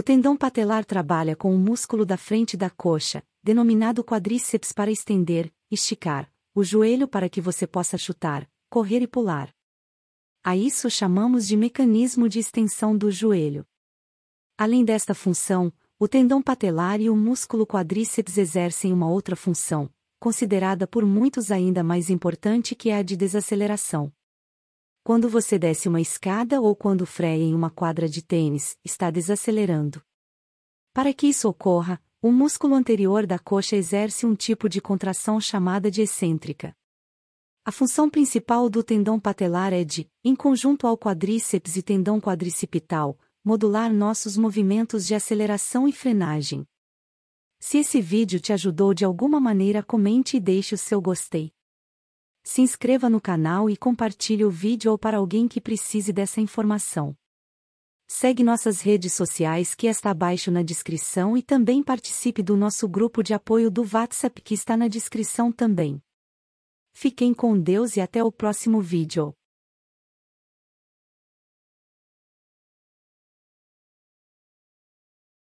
O tendão patelar trabalha com o músculo da frente da coxa, denominado quadríceps para estender, esticar, o joelho para que você possa chutar, correr e pular. A isso chamamos de mecanismo de extensão do joelho. Além desta função, o tendão patelar e o músculo quadríceps exercem uma outra função, considerada por muitos ainda mais importante que é a de desaceleração. Quando você desce uma escada ou quando freia em uma quadra de tênis, está desacelerando. Para que isso ocorra, o músculo anterior da coxa exerce um tipo de contração chamada de excêntrica. A função principal do tendão patelar é de, em conjunto ao quadríceps e tendão quadricipital, modular nossos movimentos de aceleração e frenagem. Se esse vídeo te ajudou de alguma maneira, comente e deixe o seu gostei. Se inscreva no canal e compartilhe o vídeo ou para alguém que precise dessa informação. Segue nossas redes sociais que está abaixo na descrição e também participe do nosso grupo de apoio do WhatsApp que está na descrição também. Fiquem com Deus e até o próximo vídeo.